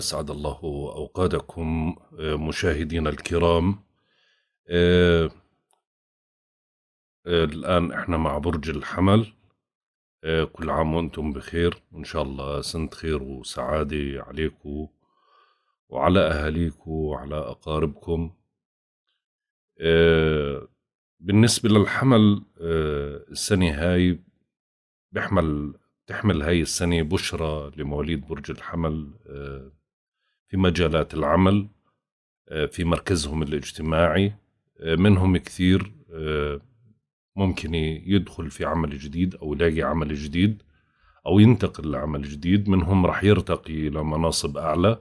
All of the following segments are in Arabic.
أسعد الله أوقاتكم آه، مشاهدينا الكرام آه، آه، الآن إحنا مع برج الحمل كل عام وأنتم بخير وإن شاء الله سنة خير وسعادة عليكم وعلى أهاليكم وعلى أقاربكم بالنسبة للحمل السنة هاي بيحمل تحمل هاي السنة بشرى لمواليد برج الحمل في مجالات العمل آه، في مركزهم الاجتماعي آه، منهم كثير آه، ممكن يدخل في عمل جديد أو يلاقي عمل جديد أو ينتقل لعمل جديد منهم رح يرتقي إلى مناصب أعلى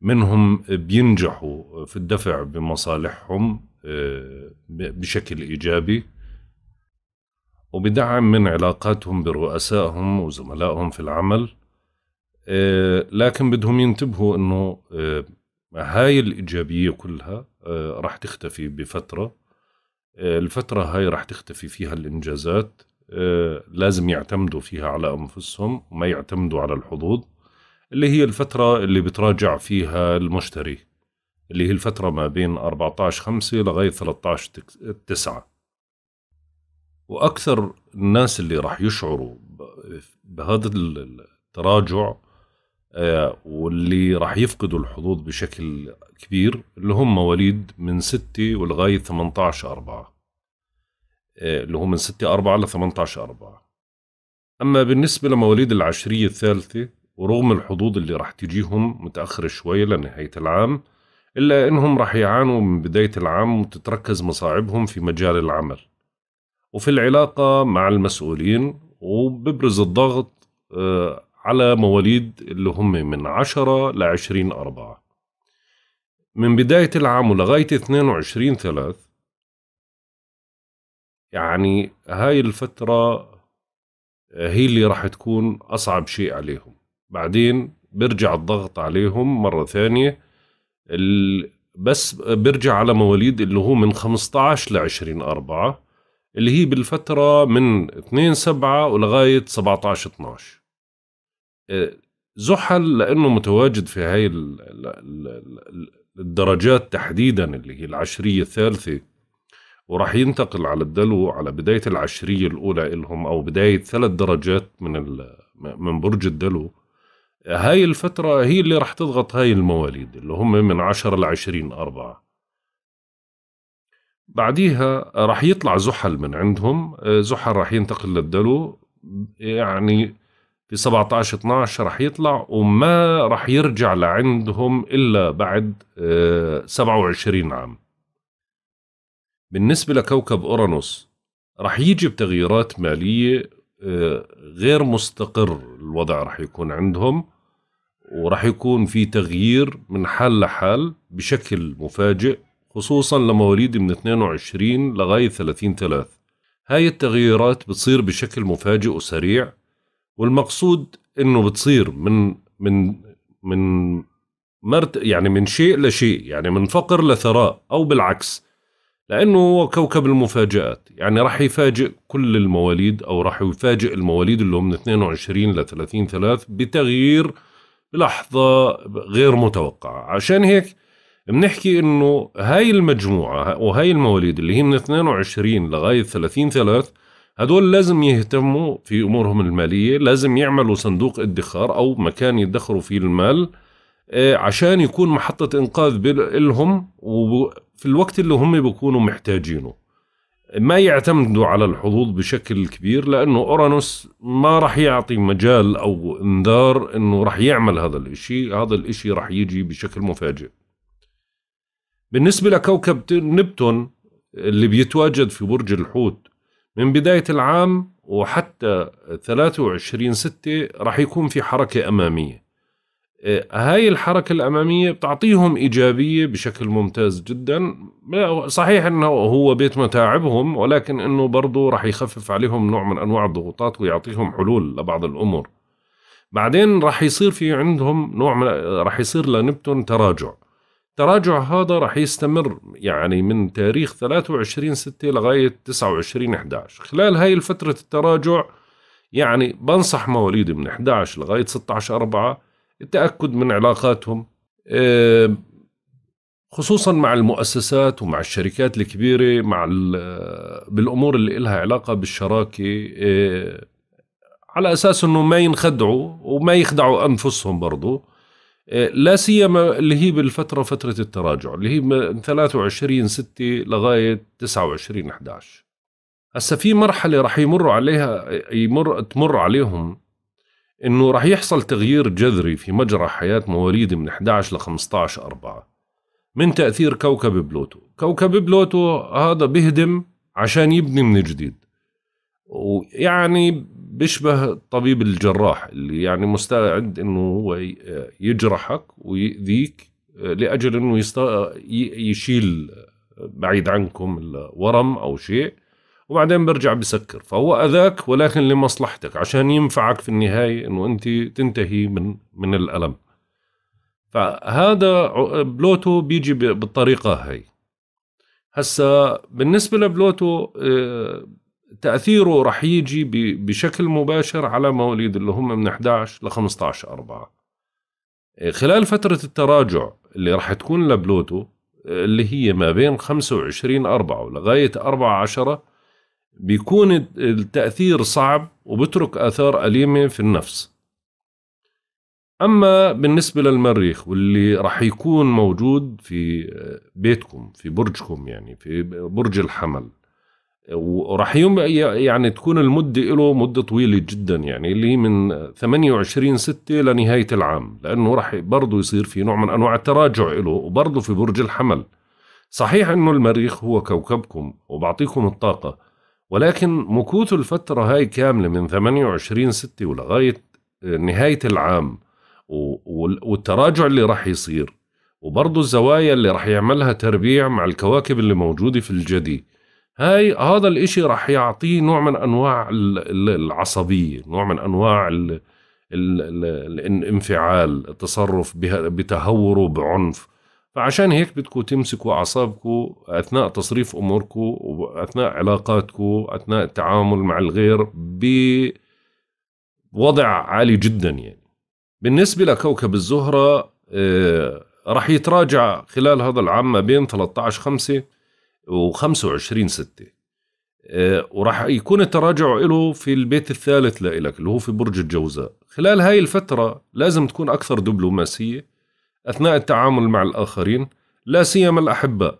منهم بينجحوا في الدفع بمصالحهم بشكل إيجابي وبدعم من علاقاتهم برؤسائهم وزملائهم في العمل آه، لكن بدهم ينتبهوا انه آه، هاي الايجابيه كلها آه، راح تختفي بفتره الفتره هاي راح تختفي فيها الانجازات لازم يعتمدوا فيها على انفسهم وما يعتمدوا على الحظوظ اللي هي الفتره اللي بتراجع فيها المشتري اللي هي الفتره ما بين 14 5 لغايه 13 9 واكثر الناس اللي راح يشعروا بهذا التراجع آه، واللي راح يفقدوا الحظوظ بشكل كبير اللي هم مواليد من 6 ولغاية 18 أربعة آه، اللي هو من 6 أربعة ل 18 أربعة أما بالنسبة لمواليد العشرية الثالثة ورغم الحظوظ اللي راح تجيهم متأخر شوي لنهاية العام إلا أنهم راح يعانوا من بداية العام وتتركز مصاعبهم في مجال العمل وفي العلاقة مع المسؤولين وببرز الضغط آه، على مواليد اللي هم من 10 ل 20 4 من بداية العام ولغاية 22 3 يعني هاي الفترة هي اللي راح تكون أصعب شيء عليهم بعدين برجع الضغط عليهم مرة ثانية بس برجع على مواليد اللي هو من 15 ل 20 4 اللي هي بالفترة من 2 7 ولغاية 17 12 زحل لأنه متواجد في هاي الدرجات تحديدا اللي هي العشرية الثالثة وراح ينتقل على الدلو على بداية العشرية الأولى لهم أو بداية ثلاث درجات من من برج الدلو هاي الفترة هي اللي راح تضغط هاي المواليد اللي هم من ل لعشرين أربعة بعديها راح يطلع زحل من عندهم آه، زحل راح ينتقل للدلو يعني في 17 12 رح يطلع وما رح يرجع لعندهم الا بعد 27 آه، عام بالنسبه لكوكب اورانوس رح يجي بتغييرات ماليه آه، غير مستقر الوضع رح يكون عندهم ورح يكون في تغيير من حال لحال بشكل مفاجئ خصوصا لمواليد من 22 لغاية 30 3 هاي التغييرات بتصير بشكل مفاجئ وسريع والمقصود انه بتصير من من من مرت يعني من شيء لشيء يعني من فقر لثراء او بالعكس لانه هو كوكب المفاجات يعني راح يفاجئ كل المواليد او راح يفاجئ المواليد اللي هم من 22 ل 30 3 بتغيير بلحظه غير متوقعه عشان هيك بنحكي انه هاي المجموعه وهاي المواليد اللي هي من 22 لغايه 30 3 هدول لازم يهتموا في امورهم الماليه لازم يعملوا صندوق ادخار او مكان يدخروا فيه المال آه، عشان يكون محطة إنقاذ لهم وفي الوقت اللي هم بيكونوا محتاجينه ما يعتمدوا على الحظوظ بشكل كبير لأنه أورانوس ما راح يعطي مجال أو إنذار أنه راح يعمل هذا الإشي هذا الإشي راح يجي بشكل مفاجئ بالنسبة لكوكب نبتون اللي بيتواجد في برج الحوت من بداية العام وحتى 23 ستة راح يكون في حركة أمامية آه، هاي الحركة الأمامية بتعطيهم إيجابية بشكل ممتاز جدا صحيح أنه هو بيت متاعبهم ولكن أنه برضه راح يخفف عليهم نوع من أنواع الضغوطات ويعطيهم حلول لبعض الأمور بعدين راح يصير في عندهم نوع من راح يصير لنبتون تراجع التراجع هذا راح يستمر يعني من تاريخ 23 6 لغاية 29 11 خلال هاي الفتره التراجع يعني بنصح مواليد من 11 لغاية 16 4 التأكد من علاقاتهم خصوصا مع المؤسسات ومع الشركات الكبيرة مع آه، بالأمور اللي إلها علاقة بالشراكة آه، على أساس أنه ما ينخدعوا وما يخدعوا أنفسهم برضو إيه، لا سيما اللي هي بالفتره فتره التراجع اللي هي من 23 6 لغايه 29 11 هسا في مرحله راح يمر عليها يمر تمر عليهم انه راح يحصل تغيير جذري في مجرى حياه مواليد من 11 ل 15 4 من تاثير كوكب بلوتو كوكب بلوتو هذا بيهدم عشان يبني من جديد ويعني بيشبه الطبيب الجراح اللي يعني مستعد انه هو يجرحك ويأذيك آه، لاجل انه يست... يشيل بعيد عنكم الورم او شيء وبعدين برجع بسكر فهو اذاك ولكن لمصلحتك عشان ينفعك في النهايه انه انت تنتهي من من الالم فهذا بلوتو بيجي بالطريقه هاي هسا بالنسبه لبلوتو آه، تأثيره رح يجي بشكل مباشر على مواليد اللي هم من 11 ل 15 أربعة إيه، خلال فترة التراجع اللي رح تكون لبلوتو إيه، اللي هي ما بين 25 أربعة ولغاية 4 10 بيكون التأثير صعب وبترك آثار أليمة في النفس أما بالنسبة للمريخ واللي رح يكون موجود في إيه، بيتكم في برجكم يعني في برج الحمل وراح يوم يعني تكون المدة له مدة طويلة جدا يعني اللي هي من 28 6 لنهاية العام لأنه راح برضه يصير في نوع من أنواع التراجع له وبرضه في برج الحمل صحيح أنه المريخ هو كوكبكم وبعطيكم الطاقة ولكن مكوث الفترة هاي كاملة من 28 6 ولغاية نهاية العام والتراجع اللي راح يصير وبرضه الزوايا اللي راح يعملها تربيع مع الكواكب اللي موجودة في الجدي هاي هذا الإشي رح يعطيه نوع من أنواع العصبية نوع من أنواع الـ الـ الـ الانفعال التصرف بتهوره بعنف فعشان هيك بدكم تمسكوا أعصابكم أثناء تصريف أموركم وأثناء علاقاتكم أثناء التعامل مع الغير بوضع عالي جدا يعني بالنسبة لكوكب الزهرة آه، رح يتراجع خلال هذا العام ما بين 13 5 و25 6 آه، وراح يكون التراجع له في البيت الثالث لإلك اللي هو في برج الجوزاء خلال هاي الفترة لازم تكون أكثر دبلوماسية أثناء التعامل مع الآخرين لا سيما الأحباء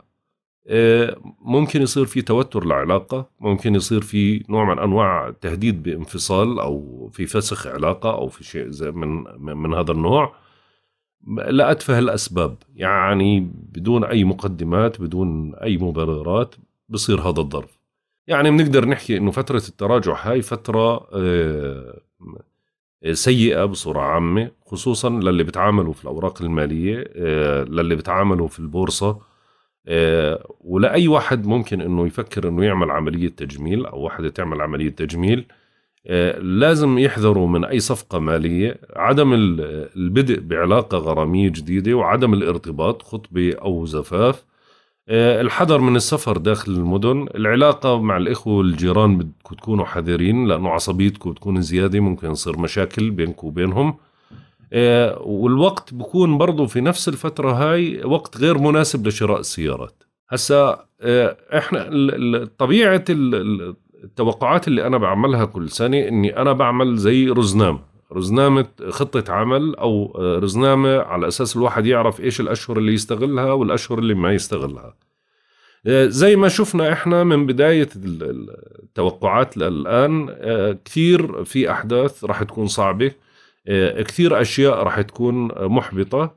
آه، ممكن يصير في توتر العلاقة ممكن يصير في نوع من أنواع تهديد بانفصال أو في فسخ علاقة أو في شيء من, من هذا النوع لأتفه الأسباب يعني بدون أي مقدمات بدون أي مبررات بصير هذا الظرف يعني بنقدر نحكي أنه فترة التراجع هاي فترة آه، سيئة بصورة عامة خصوصا للي بتعاملوا في الأوراق المالية آه، للي بتعاملوا في البورصة آه، ولأي واحد ممكن أنه يفكر أنه يعمل عملية تجميل أو واحدة تعمل عملية تجميل لازم يحذروا من أي صفقة مالية عدم البدء بعلاقة غرامية جديدة وعدم الارتباط خطبة أو زفاف آه، الحذر من السفر داخل المدن العلاقة مع الإخوة والجيران بدكم تكونوا حذرين لأنه عصبيتكم تكون زيادة ممكن يصير مشاكل بينكم وبينهم آه، والوقت بكون برضو في نفس الفترة هاي وقت غير مناسب لشراء السيارات هسا آه، احنا طبيعة التوقعات اللي انا بعملها كل سنه اني انا بعمل زي رزنام رزنامة خطة عمل أو رزنامة على أساس الواحد يعرف إيش الأشهر اللي يستغلها والأشهر اللي ما يستغلها آه، زي ما شفنا إحنا من بداية التوقعات للآن آه، كثير في أحداث راح تكون صعبة آه، كثير أشياء راح تكون محبطة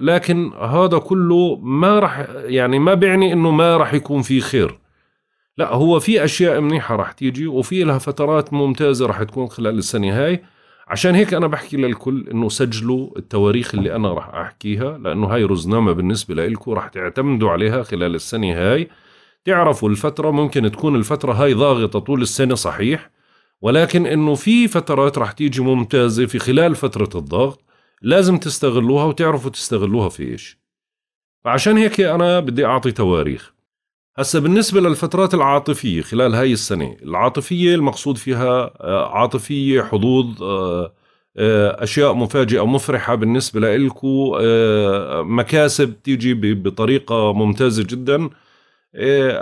لكن هذا كله ما راح يعني ما بيعني إنه ما راح يكون في خير لا هو في اشياء منيحه راح تيجي وفي لها فترات ممتازه راح تكون خلال السنه هاي عشان هيك انا بحكي للكل انه سجلوا التواريخ اللي انا راح احكيها لانه هاي رزنامه بالنسبه لإلكو راح تعتمدوا عليها خلال السنه هاي تعرفوا الفتره ممكن تكون الفتره هاي ضاغطه طول السنه صحيح ولكن انه في فترات راح تيجي ممتازه في خلال فتره الضغط لازم تستغلوها وتعرفوا تستغلوها في ايش فعشان هيك انا بدي اعطي تواريخ هسا بالنسبة للفترات العاطفية خلال هاي السنة العاطفية المقصود فيها آه، عاطفية حظوظ آه، آه، أشياء مفاجئة مفرحة بالنسبة لإلكو مكاسب تيجي بطريقة ممتازة جدا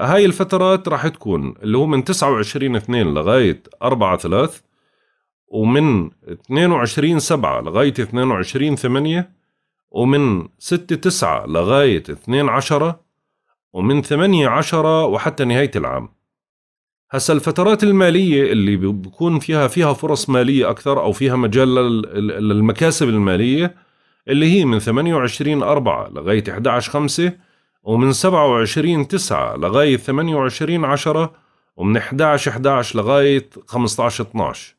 هاي الفترات راح تكون اللي هو من 29 2 لغاية 4 3 ومن 22 7 لغاية 22 8 ومن 6 9 لغاية 2 10 ومن ثمانية عشرة وحتى نهاية العام هسا الفترات المالية اللي بكون فيها فيها فرص مالية أكثر أو فيها مجال للمكاسب المالية اللي هي من 28 أربعة لغاية 11 خمسة ومن 27 تسعة لغاية 28 عشرة ومن 11 11 لغاية 15 12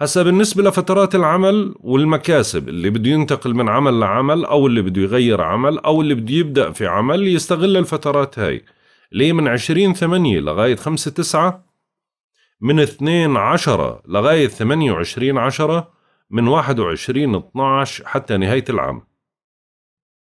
هسا بالنسبة لفترات العمل والمكاسب اللي بده ينتقل من عمل لعمل أو اللي بده يغير عمل أو اللي بده يبدأ في عمل يستغل الفترات هاي ليه من عشرين ثمانية لغاية خمسة تسعة من اثنين عشرة لغاية ثمانية وعشرين عشرة من واحد وعشرين اتناش حتى نهاية العام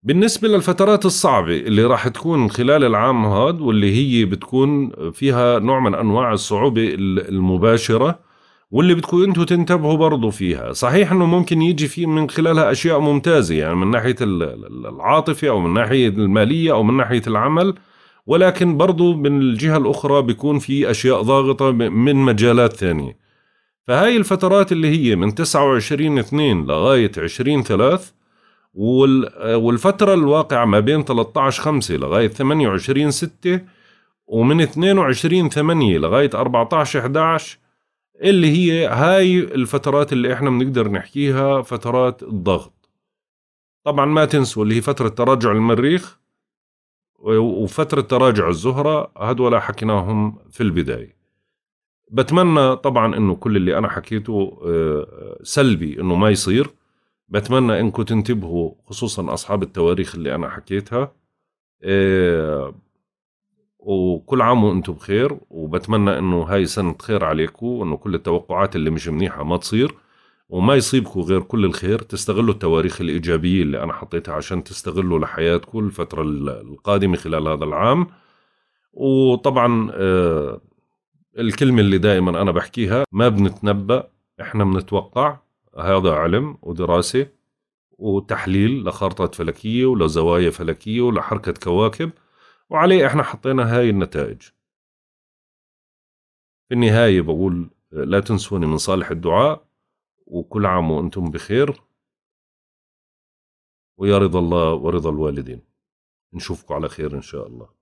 بالنسبة للفترات الصعبة اللي راح تكون خلال العام هاد واللي هي بتكون فيها نوع من أنواع الصعوبة المباشرة واللي بدكم انتم تنتبهوا برضه فيها صحيح انه ممكن يجي في من خلالها اشياء ممتازه يعني من ناحيه العاطفه او من ناحيه الماليه او من ناحيه العمل ولكن برضه من الجهه الاخرى بيكون في اشياء ضاغطه من مجالات ثانيه فهاي الفترات اللي هي من 29 2 لغايه 20 3 والفتره الواقعه ما بين 13 5 لغايه 28 6 ومن 22 8 لغايه 14 11 اللي هي هاي الفترات اللي احنا بنقدر نحكيها فترات الضغط طبعا ما تنسوا اللي هي فترة تراجع المريخ وفترة تراجع الزهرة هدول حكيناهم في البداية بتمنى طبعا انه كل اللي انا حكيته آه، سلبي انه ما يصير بتمنى انكم تنتبهوا خصوصا اصحاب التواريخ اللي انا حكيتها آه، وكل عام وانتم بخير وبتمنى انه هاي سنه خير عليكم وانه كل التوقعات اللي مش منيحه ما تصير وما يصيبكم غير كل الخير تستغلوا التواريخ الايجابيه اللي انا حطيتها عشان تستغلوا لحياتكم الفتره القادمه خلال هذا العام وطبعا آه، الكلمه اللي دائما انا بحكيها ما بنتنبا احنا بنتوقع هذا علم ودراسه وتحليل لخارطه فلكيه ولزوايا فلكيه ولحركه كواكب وعليه احنا حطينا هاي النتائج في النهاية بقول لا تنسوني من صالح الدعاء وكل عام وانتم بخير ويا رضا الله ورضا الوالدين نشوفكم على خير ان شاء الله